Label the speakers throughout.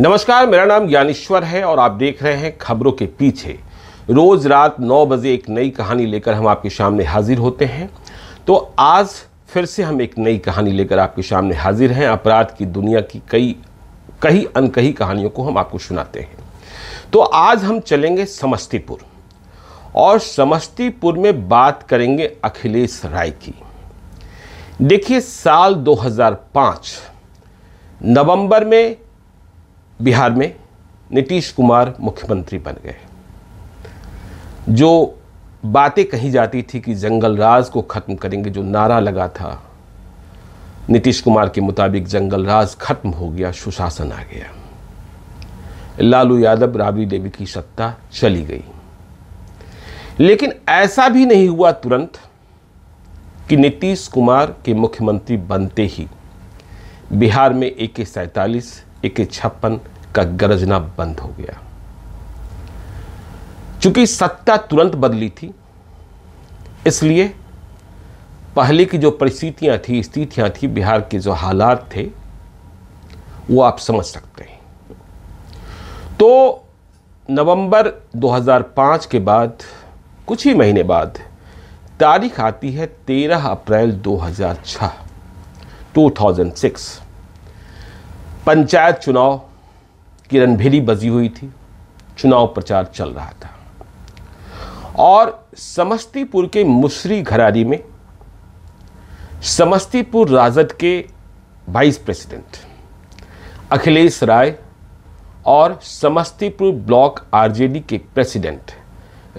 Speaker 1: नमस्कार मेरा नाम ज्ञानेश्वर है और आप देख रहे हैं खबरों के पीछे रोज रात 9 बजे एक नई कहानी लेकर हम आपके सामने हाजिर होते हैं तो आज फिर से हम एक नई कहानी लेकर आपके सामने हाजिर हैं अपराध की दुनिया की कई कई अनकही कहानियों को हम आपको सुनाते हैं तो आज हम चलेंगे समस्तीपुर और समस्तीपुर में बात करेंगे अखिलेश राय की देखिए साल 2005 नवंबर में बिहार में नीतीश कुमार मुख्यमंत्री बन गए जो बातें कही जाती थी कि जंगल राज को ख़त्म करेंगे जो नारा लगा था नीतीश कुमार के मुताबिक जंगल राज खत्म हो गया सुशासन आ गया लालू यादव राबड़ी देवी की सत्ता चली गई लेकिन ऐसा भी नहीं हुआ तुरंत कि नीतीश कुमार के मुख्यमंत्री बनते ही बिहार में ए के सैतालीस एक छप्पन का गरजना बंद हो गया चूंकि सत्ता तुरंत बदली थी इसलिए पहले की जो परिस्थितियां थी स्थितियां थी बिहार के जो हालात थे वो आप समझ सकते हैं तो नवंबर 2005 के बाद कुछ ही महीने बाद तारीख आती है 13 अप्रैल 2006 2006 पंचायत चुनाव की रणभेरी बजी हुई थी चुनाव प्रचार चल रहा था और समस्तीपुर के मुसरी घरारी में समस्तीपुर राजद के वाइस प्रेसिडेंट अखिलेश राय और समस्तीपुर ब्लॉक आरजेडी के प्रेसिडेंट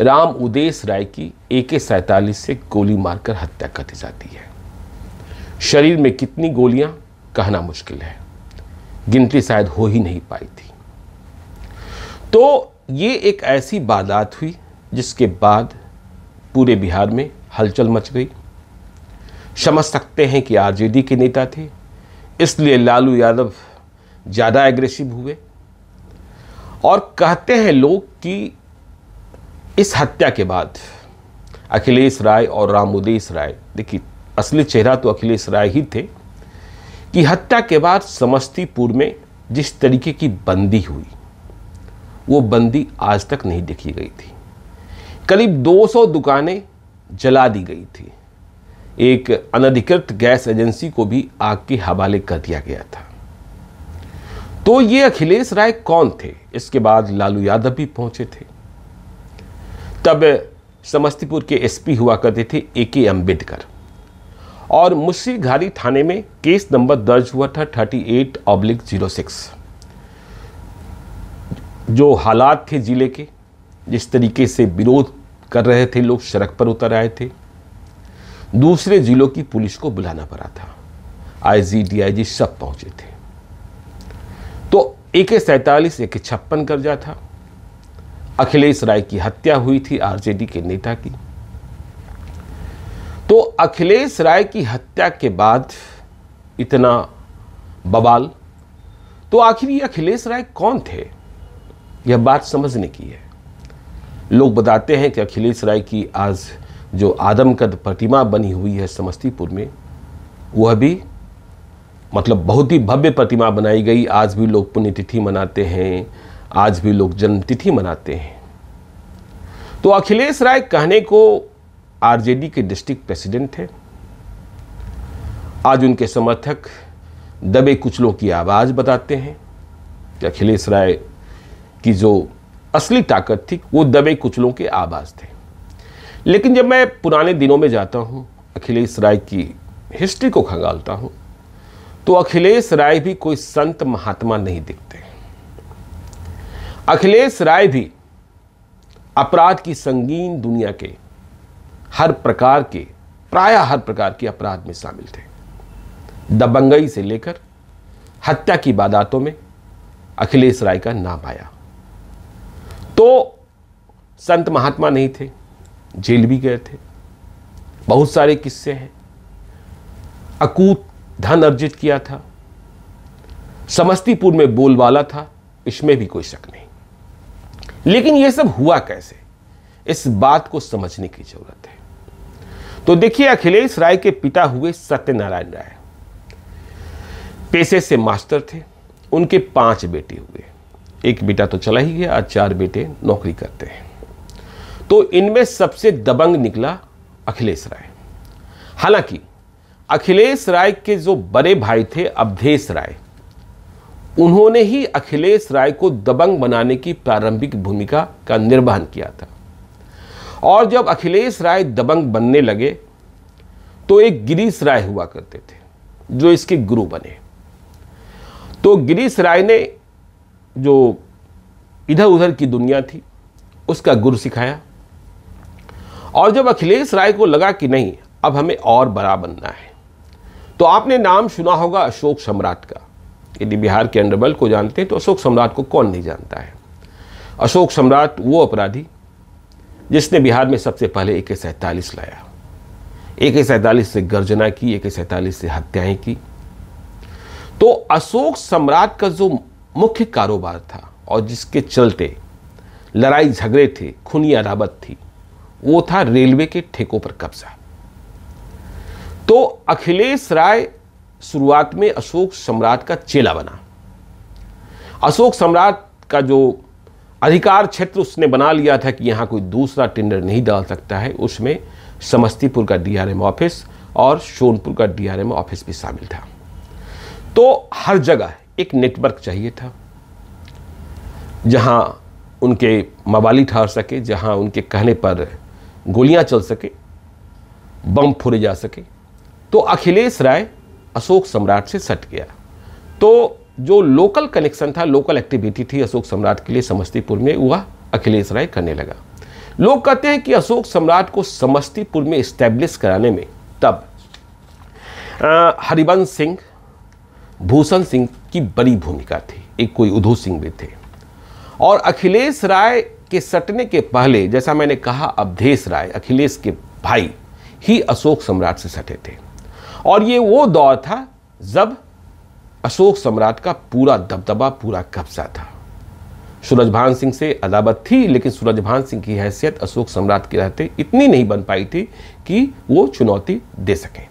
Speaker 1: राम उदेश राय की ए के सैतालीस से गोली मारकर हत्या कर दी जाती है शरीर में कितनी गोलियां कहना मुश्किल है गिनती शायद हो ही नहीं पाई थी तो ये एक ऐसी बात हुई जिसके बाद पूरे बिहार में हलचल मच गई समझ सकते हैं कि आरजेडी के नेता थे इसलिए लालू यादव ज़्यादा एग्रेसिव हुए और कहते हैं लोग कि इस हत्या के बाद अखिलेश राय और रामोदेश राय देखिए असली चेहरा तो अखिलेश राय ही थे कि हत्या के बाद समस्तीपुर में जिस तरीके की बंदी हुई वो बंदी आज तक नहीं देखी गई थी करीब 200 दुकानें जला दी गई थी एक अनधिकृत गैस एजेंसी को भी आग के हवाले कर दिया गया था तो ये अखिलेश राय कौन थे इसके बाद लालू यादव भी पहुंचे थे तब समस्तीपुर के एसपी हुआ करते थे ए के अंबेडकर और मुसीघारी थाने में केस नंबर दर्ज हुआ था thirty eight oblique zero six जो हालात थे ज़िले के जिस तरीके से विरोध कर रहे थे लोग सड़क पर उतर आए थे दूसरे ज़िलों की पुलिस को बुलाना पड़ा था आईजी डीआईजी सब पहुंचे थे तो ए के सैंतालीस ए के छप्पन कर्जा था अखिलेश राय की हत्या हुई थी आरजेडी के नेता की तो अखिलेश राय की हत्या के बाद इतना बवाल तो आखिर ये अखिलेश राय कौन थे यह बात समझने की है लोग बताते हैं कि अखिलेश राय की आज जो आदमकद प्रतिमा बनी हुई है समस्तीपुर में वह भी मतलब बहुत ही भव्य प्रतिमा बनाई गई आज भी लोग पुण्यतिथि मनाते हैं आज भी लोग जन्मतिथि मनाते हैं तो अखिलेश राय कहने को आरजेडी के डिस्ट्रिक्ट प्रेसिडेंट थे आज उनके समर्थक दबे कुचलों की आवाज़ बताते हैं कि अखिलेश राय की जो असली ताकत थी वो दबे कुचलों के आवाज़ थे लेकिन जब मैं पुराने दिनों में जाता हूँ अखिलेश राय की हिस्ट्री को खंगालता हूँ तो अखिलेश राय भी कोई संत महात्मा नहीं दिखते अखिलेश राय भी अपराध की संगीन दुनिया के हर प्रकार के प्राय हर प्रकार के अपराध में शामिल थे दबंगई से लेकर हत्या की वादातों में अखिलेश राय का नाम आया तो संत महात्मा नहीं थे जेल भी गए थे बहुत सारे किस्से हैं अकूत धन अर्जित किया था समस्तीपुर में बोलबाला था इसमें भी कोई शक नहीं लेकिन यह सब हुआ कैसे इस बात को समझने की जरूरत है तो देखिए अखिलेश राय के पिता हुए सत्यनारायण राय पेशे से मास्टर थे उनके पांच बेटे हुए एक बेटा तो चला ही गया और चार बेटे नौकरी करते हैं तो इनमें सबसे दबंग निकला अखिलेश राय हालांकि अखिलेश राय के जो बड़े भाई थे अवधेश राय उन्होंने ही अखिलेश राय को दबंग बनाने की प्रारंभिक भूमिका का निर्वहन किया था और जब अखिलेश राय दबंग बनने लगे तो एक गिरीश राय हुआ करते थे जो इसके गुरु बने तो गिरीश राय ने जो इधर उधर की दुनिया थी उसका गुरु सिखाया और जब अखिलेश राय को लगा कि नहीं अब हमें और बड़ा बनना है तो आपने नाम सुना होगा अशोक सम्राट का यदि बिहार के अंडरबल को जानते हैं तो अशोक सम्राट को कौन नहीं जानता है अशोक सम्राट वो अपराधी जिसने बिहार में सबसे पहले ए के सैंतालीस लाया ए के सैंतालीस से गर्जना की ए के सैंतालीस से हत्याएं की तो अशोक सम्राट का जो मुख्य कारोबार था और जिसके चलते लड़ाई झगड़े थे खूनी अदावत थी वो था रेलवे के ठेकों पर कब्जा तो अखिलेश राय शुरुआत में अशोक सम्राट का चेला बना अशोक सम्राट का जो अधिकार क्षेत्र उसने बना लिया था कि यहाँ कोई दूसरा टेंडर नहीं डाल सकता है उसमें समस्तीपुर का डीआरएम ऑफिस और सोनपुर का डीआरएम ऑफिस भी शामिल था तो हर जगह एक नेटवर्क चाहिए था जहाँ उनके मवाली ठहर सके जहाँ उनके कहने पर गोलियाँ चल सके बम फोड़े जा सके तो अखिलेश राय अशोक सम्राट से सट गया तो जो लोकल कनेक्शन था लोकल एक्टिविटी थी अशोक सम्राट के लिए समस्तीपुर में वह अखिलेश राय करने लगा लोग कहते हैं कि अशोक सम्राट को समस्तीपुर में स्टैब्लिश कराने में तब हरिवंश सिंह भूषण सिंह की बड़ी भूमिका थी एक कोई उधू सिंह भी थे और अखिलेश राय के सटने के पहले जैसा मैंने कहा अवधेश राय अखिलेश के भाई ही अशोक सम्राट से सटे थे और ये वो दौर था जब अशोक सम्राट का पूरा दबदबा पूरा कब्जा था सूरजभान सिंह से अदावत थी लेकिन सूरजभान सिंह की हैसियत अशोक सम्राट के रहते इतनी नहीं बन पाई थी कि वो चुनौती दे सकें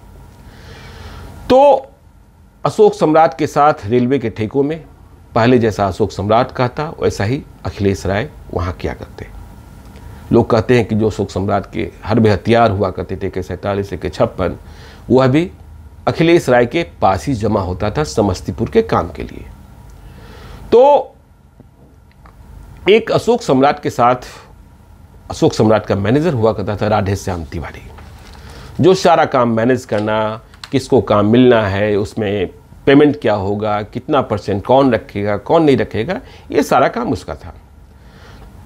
Speaker 1: तो अशोक सम्राट के साथ रेलवे के ठेकों में पहले जैसा अशोक सम्राट का था वैसा ही अखिलेश राय वहाँ किया करते लोग कहते हैं कि जो अशोक सम्राट के हर हथियार हुआ करते थे के सैंतालीस के छप्पन वह भी अखिलेश राय के पास ही जमा होता था समस्तीपुर के काम के लिए तो एक अशोक सम्राट के साथ अशोक सम्राट का मैनेजर हुआ करता था राधे श्याम तिवारी जो सारा काम मैनेज करना किसको काम मिलना है उसमें पेमेंट क्या होगा कितना परसेंट कौन रखेगा कौन नहीं रखेगा ये सारा काम उसका था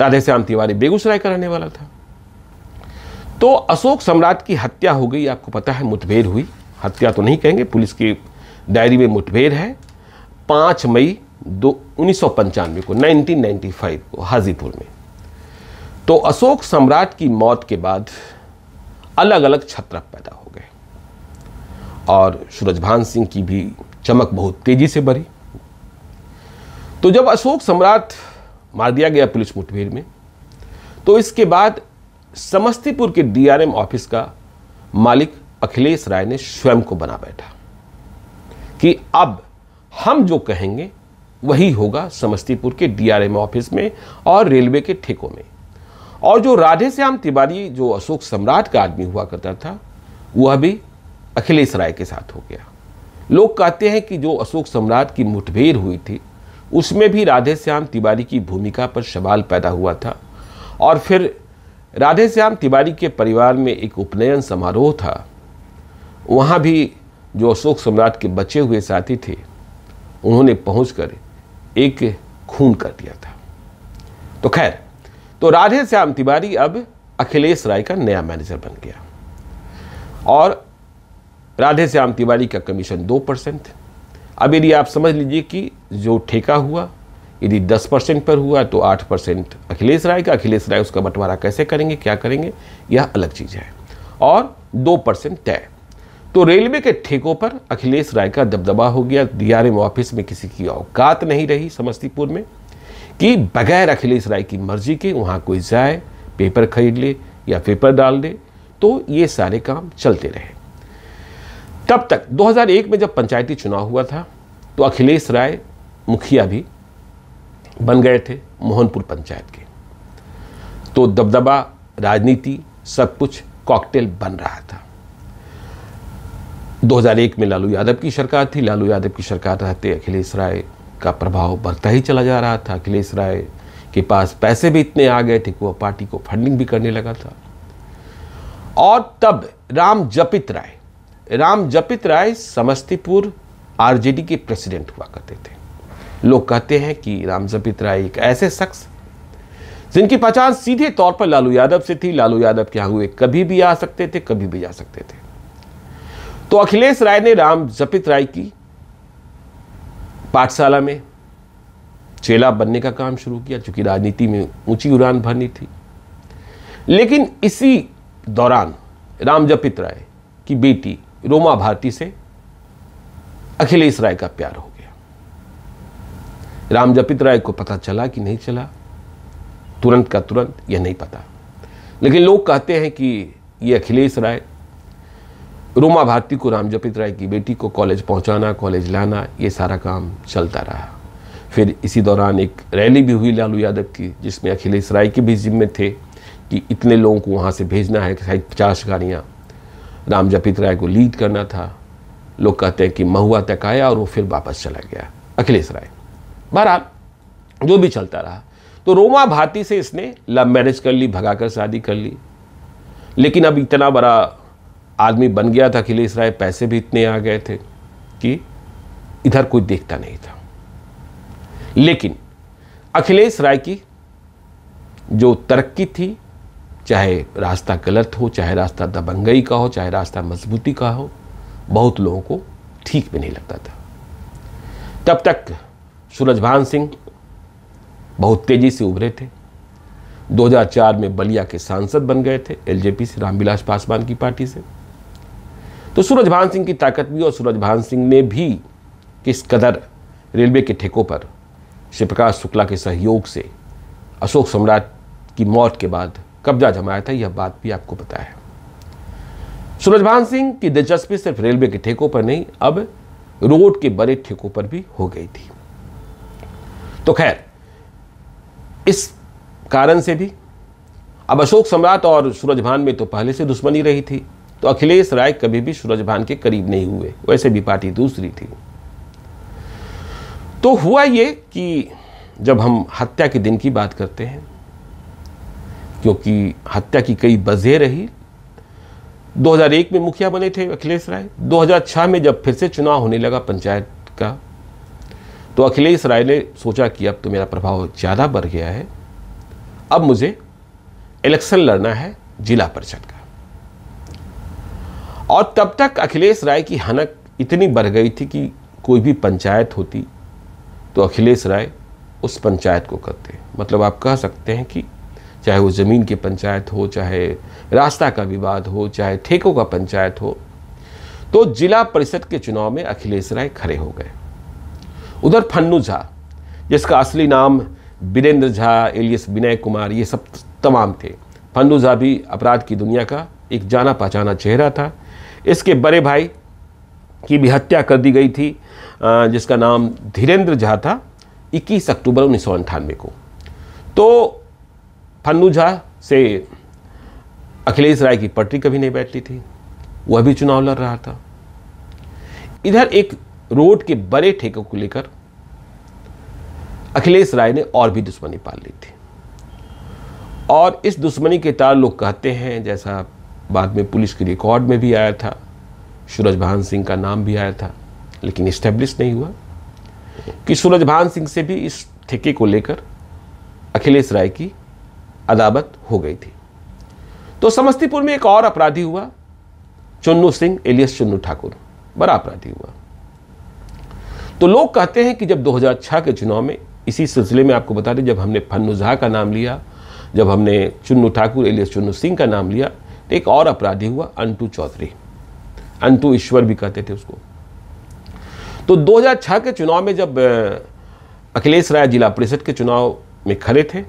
Speaker 1: राधे श्याम तिवारी बेगूसराय का रहने वाला था तो अशोक सम्राट की हत्या हो गई आपको पता है मुठभेड़ हुई हत्या तो नहीं कहेंगे पुलिस की डायरी में मुठभेड़ है पाँच मई दो उन्नीस को 1995 को हाजीपुर में तो अशोक सम्राट की मौत के बाद अलग अलग छत्रप पैदा हो गए और सूरजभान सिंह की भी चमक बहुत तेज़ी से बढ़ी तो जब अशोक सम्राट मार दिया गया पुलिस मुठभेड़ में तो इसके बाद समस्तीपुर के डीआरएम ऑफिस का मालिक अखिलेश राय ने स्वयं को बना बैठा कि अब हम जो कहेंगे वही होगा समस्तीपुर के डीआरएम ऑफिस में और रेलवे के ठेकों में और जो राधे श्याम तिवारी जो अशोक सम्राट का आदमी हुआ करता था वह भी अखिलेश राय के साथ हो गया लोग कहते हैं कि जो अशोक सम्राट की मुठभेड़ हुई थी उसमें भी राधे श्याम तिवारी की भूमिका पर सवाल पैदा हुआ था और फिर राधे श्याम तिवारी के परिवार में एक उपनयन समारोह था वहाँ भी जो अशोक सम्राट के बचे हुए साथी थे उन्होंने पहुँच एक खून कर दिया था तो खैर तो राधे श्याम तिवारी अब अखिलेश राय का नया मैनेजर बन गया और राधे श्याम तिवारी का कमीशन दो परसेंट अब यदि आप समझ लीजिए कि जो ठेका हुआ यदि दस परसेंट पर हुआ तो आठ परसेंट अखिलेश राय का अखिलेश राय उसका बंटवारा कैसे करेंगे क्या करेंगे यह अलग चीज़ है और दो परसेंट तय तो रेलवे के ठेकों पर अखिलेश राय का दबदबा हो गया दियारे ऑफिस में किसी की औकात नहीं रही समस्तीपुर में कि बगैर अखिलेश राय की मर्जी के वहाँ कोई जाए पेपर खरीद ले या पेपर डाल दे तो ये सारे काम चलते रहे तब तक 2001 में जब पंचायती चुनाव हुआ था तो अखिलेश राय मुखिया भी बन गए थे मोहनपुर पंचायत के तो दबदबा राजनीति सब कुछ कॉकटेल बन रहा था 2001 में लालू यादव की सरकार थी लालू यादव की सरकार रहते अखिलेश राय का प्रभाव बढ़ता ही चला जा रहा था अखिलेश राय के पास पैसे भी इतने आ गए थे कि वह पार्टी को फंडिंग भी करने लगा था और तब राम जपित राय राम जपित राय समस्तीपुर आरजेडी के प्रेसिडेंट हुआ करते थे लोग कहते हैं कि राम जपित राय एक ऐसे शख्स जिनकी पहचान सीधे तौर पर लालू यादव से थी लालू यादव के यहाँ हुए कभी भी आ सकते थे कभी भी जा सकते थे तो अखिलेश राय ने राम जपित राय की पाठशाला में चेला बनने का काम शुरू किया चूंकि राजनीति में ऊंची उड़ान भरनी थी लेकिन इसी दौरान राम जपित राय की बेटी रोमा भारती से अखिलेश राय का प्यार हो गया राम जपित राय को पता चला कि नहीं चला तुरंत का तुरंत यह नहीं पता लेकिन लोग कहते हैं कि ये अखिलेश राय रोमा भारती को रामजपित राय की बेटी को कॉलेज पहुंचाना कॉलेज लाना ये सारा काम चलता रहा फिर इसी दौरान एक रैली भी हुई लालू यादव की जिसमें अखिलेश राय के भी जिम्मे थे कि इतने लोगों को वहाँ से भेजना है शायद पचास गाड़ियाँ रामजपित राय को लीड करना था लोग कहते हैं कि महुआ तक आया और वो फिर वापस चला गया अखिलेश राय बहर जो भी चलता रहा तो रोमा भारती से इसने लव मैरिज कर ली भगाकर शादी कर ली लेकिन अब इतना बड़ा आदमी बन गया था अखिलेश राय पैसे भी इतने आ गए थे कि इधर कोई देखता नहीं था लेकिन अखिलेश राय की जो तरक्की थी चाहे रास्ता गलत हो चाहे रास्ता दबंगई का हो चाहे रास्ता मजबूती का हो बहुत लोगों को ठीक भी नहीं लगता था तब तक सूरजभान सिंह बहुत तेज़ी से उभरे थे 2004 में बलिया के सांसद बन गए थे एलजेपी से रामविलास पासवान की पार्टी से तो सूरज भान सिंह की ताकत भी और सूरज भान सिंह ने भी किस कदर रेलवे के ठेकों पर श्री प्रकाश शुक्ला के सहयोग से अशोक सम्राट की मौत के बाद कब्जा जमाया था यह बात भी आपको पता है सूरजभान सिंह की दिलचस्पी सिर्फ रेलवे के ठेकों पर नहीं अब रोड के बड़े ठेकों पर भी हो गई थी तो खैर इस कारण से भी अब अशोक सम्राट और सूरजभान में तो पहले से दुश्मनी रही थी तो अखिलेश राय कभी भी सूरजभान के करीब नहीं हुए वैसे भी पार्टी दूसरी थी तो हुआ ये कि जब हम हत्या के दिन की बात करते हैं क्योंकि हत्या की कई बजे रही 2001 में मुखिया बने थे अखिलेश राय 2006 में जब फिर से चुनाव होने लगा पंचायत का तो अखिलेश राय ने सोचा कि अब तो मेरा प्रभाव ज़्यादा बढ़ गया है अब मुझे इलेक्शन लड़ना है जिला परिषद का और तब तक अखिलेश राय की हनक इतनी बढ़ गई थी कि कोई भी पंचायत होती तो अखिलेश राय उस पंचायत को करते मतलब आप कह सकते हैं कि चाहे वो ज़मीन की पंचायत हो चाहे रास्ता का विवाद हो चाहे ठेकों का पंचायत हो तो जिला परिषद के चुनाव में अखिलेश राय खड़े हो गए उधर फन्नू झा जिसका असली नाम वीरेंद्र झा एलियस विनय कुमार ये सब तमाम थे फन्नू झा भी अपराध की दुनिया का एक जाना पहचाना चेहरा था इसके बड़े भाई की भी हत्या कर दी गई थी जिसका नाम धीरेन्द्र झा था 21 अक्टूबर उन्नीस को तो फन्नू झा से अखिलेश राय की पटरी कभी नहीं बैठती थी वह भी चुनाव लड़ रहा था इधर एक रोड के बड़े ठेकों को लेकर अखिलेश राय ने और भी दुश्मनी पाल ली थी और इस दुश्मनी के तार लोग कहते हैं जैसा बाद में पुलिस के रिकॉर्ड में भी आया था सूरज भान सिंह का नाम भी आया था लेकिन इस्टेब्लिश नहीं हुआ कि सूरज भान सिंह से भी इस ठेके को लेकर अखिलेश राय की अदावत हो गई थी तो समस्तीपुर में एक और अपराधी हुआ चुन्नू सिंह एलियस चुन्नू ठाकुर बड़ा अपराधी हुआ तो लोग कहते हैं कि जब 2006 के चुनाव में इसी सिलसिले में आपको बता दें जब हमने फन्नू झा का नाम लिया जब हमने चुन्नू ठाकुर एलियस चुन्नू सिंह का नाम लिया एक और अपराधी हुआ अंटू चौधरी अंटू ईश्वर भी कहते थे उसको तो 2006 के चुनाव में जब अखिलेश राय जिला परिषद के चुनाव में खड़े थे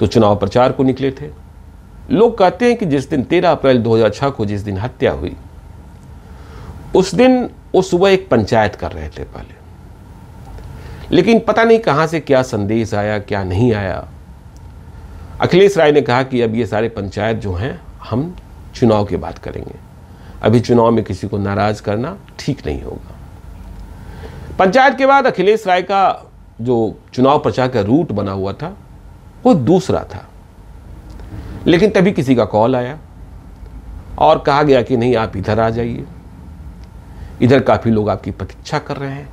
Speaker 1: तो चुनाव प्रचार को निकले थे लोग कहते हैं कि जिस दिन 13 अप्रैल 2006 को जिस दिन हत्या हुई उस दिन वो सुबह एक पंचायत कर रहे थे पहले लेकिन पता नहीं कहां से क्या संदेश आया क्या नहीं आया अखिलेश राय ने कहा कि अब ये सारे पंचायत जो हैं हम चुनाव की बात करेंगे अभी चुनाव में किसी को नाराज करना ठीक नहीं होगा पंचायत के बाद अखिलेश राय का जो चुनाव प्रचार का रूट बना हुआ था वो दूसरा था लेकिन तभी किसी का कॉल आया और कहा गया कि नहीं आप इधर आ जाइए इधर काफ़ी लोग आपकी प्रतीक्षा कर रहे हैं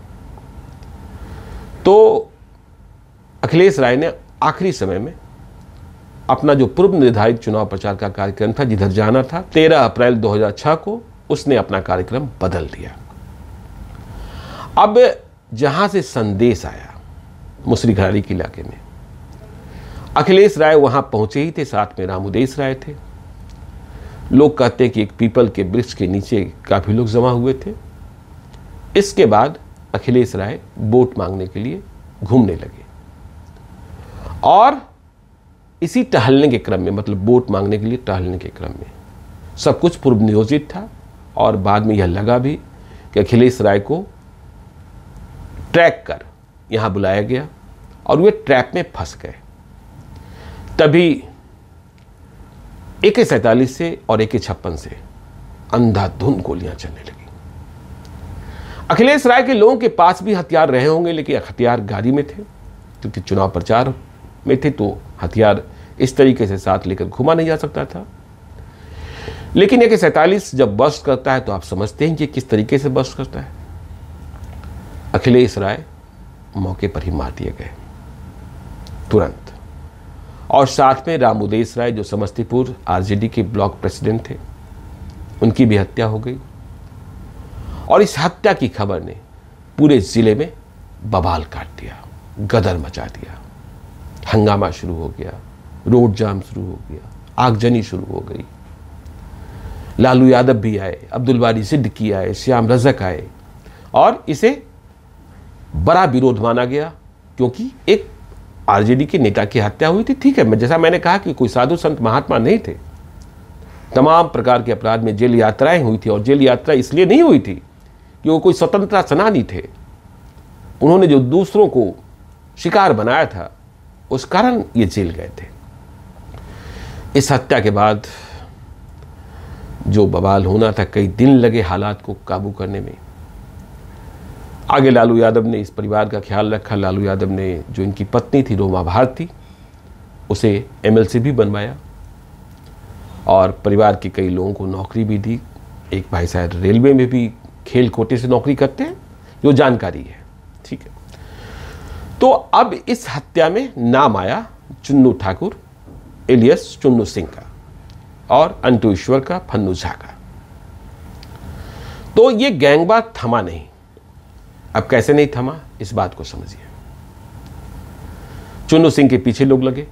Speaker 1: तो अखिलेश राय ने आखिरी समय में अपना जो पूर्व निर्धारित चुनाव प्रचार का कार्यक्रम था जिधर जाना था 13 अप्रैल 2006 को उसने अपना कार्यक्रम बदल दिया अब जहां से संदेश आया मुसरी घरारी के इलाके में अखिलेश राय वहां पहुंचे ही थे साथ में रामोदेश राय थे लोग कहते हैं कि एक पीपल के वृक्ष के नीचे काफ़ी लोग जमा हुए थे इसके बाद अखिलेश राय वोट मांगने के लिए घूमने लगे और इसी टहलने के क्रम में मतलब वोट मांगने के लिए टहलने के क्रम में सब कुछ पूर्व नियोजित था और बाद में यह लगा भी कि अखिलेश राय को ट्रैक कर यहाँ बुलाया गया और वे ट्रैप में फंस गए तभी ए सैतालीस सैंतालीस से और एक छप्पन से अंधाधुंध गोलियां चलने लगी अखिलेश राय के लोगों के पास भी हथियार रहे होंगे लेकिन हथियार गाड़ी में थे क्योंकि चुनाव प्रचार में थे तो हथियार इस तरीके से साथ लेकर घुमा नहीं जा सकता था लेकिन एक सैतालीस जब बस्ट करता है तो आप समझते हैं कि किस तरीके से बस्ट करता है अखिलेश राय मौके पर ही मार दिए गए तुरंत और साथ में राम उदेश राय जो समस्तीपुर आरजेडी के ब्लॉक प्रेसिडेंट थे उनकी भी हत्या हो गई और इस हत्या की खबर ने पूरे ज़िले में बवाल काट दिया गदर मचा दिया हंगामा शुरू हो गया रोड जाम शुरू हो गया आगजनी शुरू हो गई लालू यादव भी आए अब्दुल बारी सिद्दकी आए श्याम रजक आए और इसे बड़ा विरोध माना गया क्योंकि एक आरजेडी के नेता की हत्या हुई थी ठीक है मैं जैसा मैंने कहा कि कोई साधु संत महात्मा नहीं थे तमाम प्रकार के अपराध में जेल यात्राएं हुई थी और जेल यात्रा इसलिए नहीं हुई थी कि वो कोई स्वतंत्रता सेनानी थे उन्होंने जो दूसरों को शिकार बनाया था उस कारण ये जेल गए थे इस हत्या के बाद जो बवाल होना था कई दिन लगे हालात को काबू करने में आगे लालू यादव ने इस परिवार का ख्याल रखा लालू यादव ने जो इनकी पत्नी थी रोमा भारती उसे एमएलसी भी बनवाया और परिवार के कई लोगों को नौकरी भी दी एक भाई साहब रेलवे में भी खेल कोटे से नौकरी करते हैं जो जानकारी है ठीक है तो अब इस हत्या में नाम आया चुन्नू ठाकुर एलियस चुन्नू सिंह का और अंटू ईश्वर का फन्नू झा का तो ये गैंगवार थमा नहीं अब कैसे नहीं थमा इस बात को समझिए चुन्नू सिंह के पीछे लोग लगे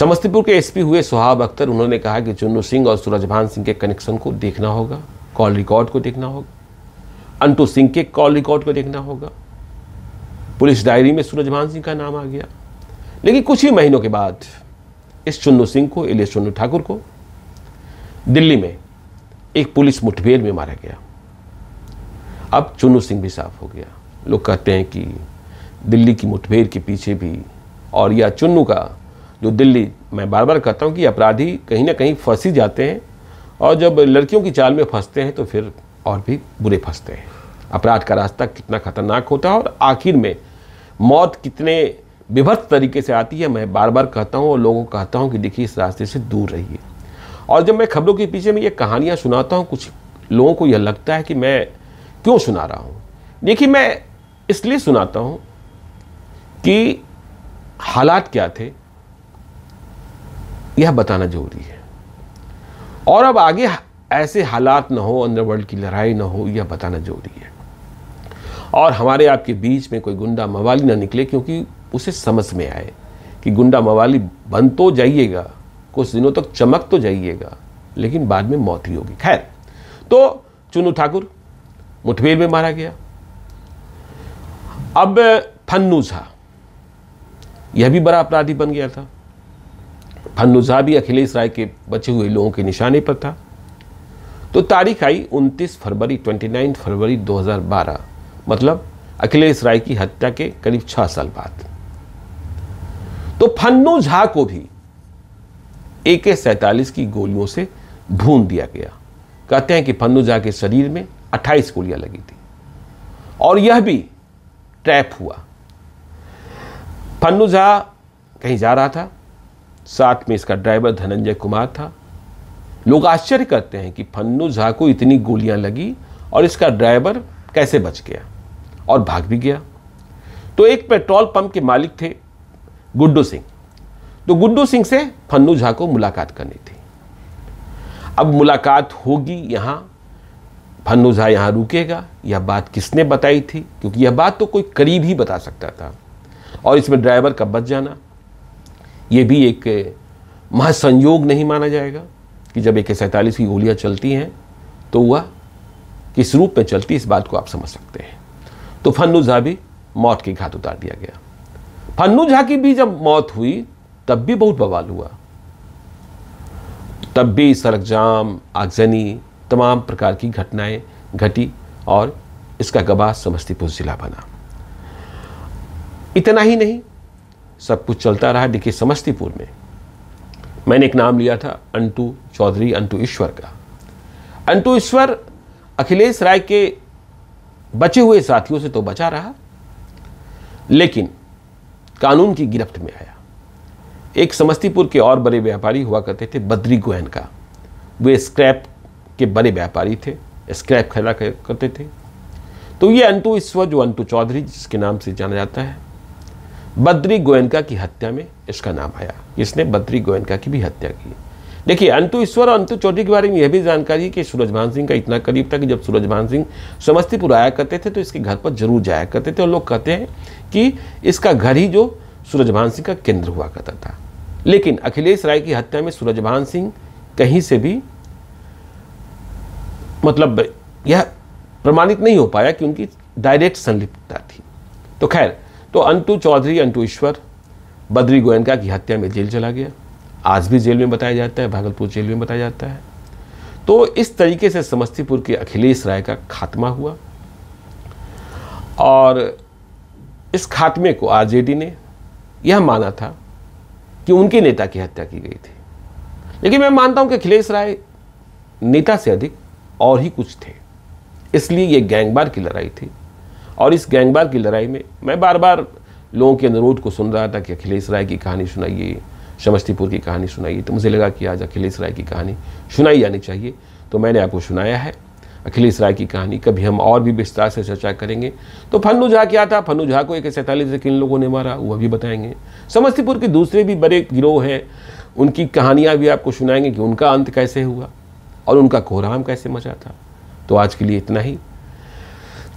Speaker 1: समस्तीपुर के एसपी हुए सुहाब अख्तर उन्होंने कहा कि चुन्नू सिंह और सूरजभान सिंह के कनेक्शन को देखना होगा कॉल रिकॉर्ड को देखना होगा अंटू सिंह के कॉल रिकॉर्ड को देखना होगा पुलिस डायरी में सूरजमान सिंह का नाम आ गया लेकिन कुछ ही महीनों के बाद इस चुन्नू सिंह को इले चुन्नू ठाकुर को दिल्ली में एक पुलिस मुठभेड़ में मारा गया अब चुन्नू सिंह भी साफ हो गया लोग कहते हैं कि दिल्ली की मुठभेड़ के पीछे भी और या चुन्नू का जो दिल्ली मैं बार बार कहता हूँ कि अपराधी कहीं ना कहीं फंस ही जाते हैं और जब लड़कियों की चाल में फंसते हैं तो फिर और भी बुरे फंसते हैं अपराध का रास्ता कितना खतरनाक होता है और आखिर में मौत कितने विभत्त तरीके से आती है मैं बार बार कहता हूँ और लोगों को कहता हूँ कि देखिए इस रास्ते से दूर रहिए और जब मैं खबरों के पीछे में ये कहानियाँ सुनाता हूँ कुछ लोगों को यह लगता है कि मैं क्यों सुना रहा हूँ देखिए मैं इसलिए सुनाता हूँ कि हालात क्या थे यह बताना जरूरी है और अब आगे ऐसे हालात ना हो अंडरवर्ल्ड की लड़ाई ना हो यह बताना जरूरी है और हमारे आपके बीच में कोई गुंडा मवाली ना निकले क्योंकि उसे समझ में आए कि गुंडा मवाली बन तो जाइएगा कुछ दिनों तक चमक तो जाइएगा लेकिन बाद में मौत ही होगी खैर तो चुनू ठाकुर मुठभेड़ में मारा गया अब फन्नू झा यह भी बड़ा अपराधी बन गया था फन्नू झा भी अखिलेश राय के बचे हुए लोगों के निशाने पर था तो तारीख आई 29 फरवरी 29 फरवरी 2012 मतलब अखिलेश राय की हत्या के करीब छह साल बाद तो फन्नू झा को भी ए के सैतालीस की गोलियों से भून दिया गया कहते हैं कि फन्नू झा के शरीर में 28 गोलियां लगी थी और यह भी ट्रैप हुआ फन्नू झा कहीं जा रहा था साथ में इसका ड्राइवर धनंजय कुमार था लोग आश्चर्य करते हैं कि फन्नू झा को इतनी गोलियां लगी और इसका ड्राइवर कैसे बच गया और भाग भी गया तो एक पेट्रोल पंप के मालिक थे गुड्डू सिंह तो गुड्डू सिंह से फन्नू झा को मुलाकात करनी थी अब मुलाकात होगी यहां फन्नू झा यहां रुकेगा यह बात किसने बताई थी क्योंकि यह बात तो कोई करीब ही बता सकता था और इसमें ड्राइवर का बच जाना यह भी एक महासंयोग नहीं माना जाएगा कि जब एक सैंतालीस की गोलियां चलती हैं तो वह किस रूप में चलती इस बात को आप समझ सकते हैं तो फन्नू झा भी मौत के घाट उतार दिया गया फन्नू झा की भी जब मौत हुई तब भी बहुत बवाल हुआ तब भी सड़क जाम आगजनी तमाम प्रकार की घटनाएं घटी और इसका गवाह समस्तीपुर ज़िला बना इतना ही नहीं सब कुछ चलता रहा देखिए समस्तीपुर में मैंने एक नाम लिया था अंटू चौधरी अंटू ईश्वर का अंटू ईश्वर अखिलेश राय के बचे हुए साथियों से तो बचा रहा लेकिन कानून की गिरफ्त में आया एक समस्तीपुर के और बड़े व्यापारी हुआ करते थे बद्री गोहन का वे स्क्रैप के बड़े व्यापारी थे स्क्रैप खरीदा करते थे तो ये अंतु ईश्वर जो अंतु चौधरी जिसके नाम से जाना जाता है बद्री गोयनका की हत्या में इसका नाम आया इसने बद्री गोयनका की भी हत्या की देखिए अंतु ईश्वर और अंतु चौधरी के बारे में यह भी जानकारी कि सूरजभान सिंह का इतना करीब था कि जब सूरजभान सिंह समस्तीपुर आया करते थे तो इसके घर पर जरूर जाया करते थे और लोग कहते हैं कि इसका घर ही जो सूरजभान सिंह का केंद्र हुआ करता था लेकिन अखिलेश राय की हत्या में सूरजभान सिंह कहीं से भी मतलब यह प्रमाणित नहीं हो पाया कि उनकी डायरेक्ट संलिप्तता थी तो खैर तो अंतु चौधरी अंतु ईश्वर बद्री गोयनका की हत्या में जेल चला गया आज भी जेल में बताया जाता है भागलपुर जेल में बताया जाता है तो इस तरीके से समस्तीपुर के अखिलेश राय का खात्मा हुआ और इस खात्मे को आरजेडी ने यह माना था कि उनके नेता की हत्या की गई थी लेकिन मैं मानता हूं कि अखिलेश राय नेता से अधिक और ही कुछ थे इसलिए ये गैंगबार की लड़ाई थी और इस गैंगबार की लड़ाई में मैं बार बार लोगों के अनुरोध को सुन रहा था कि अखिलेश राय की कहानी सुनाइए समस्तीपुर की कहानी सुनाइए तो मुझे लगा कि आज अखिलेश राय की कहानी सुनाई जानी चाहिए तो मैंने आपको सुनाया है अखिलेश राय की कहानी कभी हम और भी विस्तार से चर्चा करेंगे तो फन्नू झा क्या था फन्नू झा को एक सैंतालीस से किन लोगों ने मारा वह भी बताएंगे समस्तीपुर के दूसरे भी बड़े गिरोह हैं उनकी कहानियाँ भी आपको सुनाएंगे कि उनका अंत कैसे हुआ और उनका कोहराम कैसे मचा था तो आज के लिए इतना ही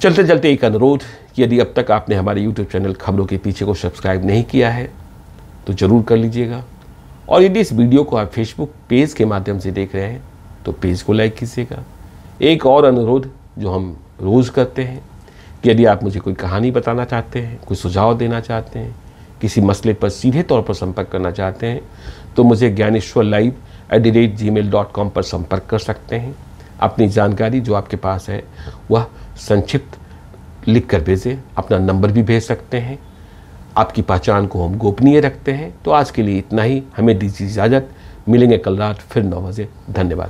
Speaker 1: चलते चलते एक अनुरोध कि यदि अब तक आपने हमारे यूट्यूब चैनल खबरों के पीछे को सब्सक्राइब नहीं किया है तो ज़रूर कर लीजिएगा और यदि इस वीडियो को आप फेसबुक पेज के माध्यम से देख रहे हैं तो पेज को लाइक कीजिएगा एक और अनुरोध जो हम रोज़ करते हैं कि यदि आप मुझे कोई कहानी बताना चाहते हैं कोई सुझाव देना चाहते हैं किसी मसले पर सीधे तौर पर संपर्क करना चाहते हैं तो मुझे Gyaneshwar live at the rate Gmail dot com पर संपर्क कर सकते हैं अपनी जानकारी जो आपके पास है वह संक्षिप्त लिख कर भेजें अपना नंबर भी भेज सकते हैं आपकी पहचान को हम गोपनीय रखते हैं तो आज के लिए इतना ही हमें दीजिए इजाज़त मिलेंगे कल रात फिर नौ बजे धन्यवाद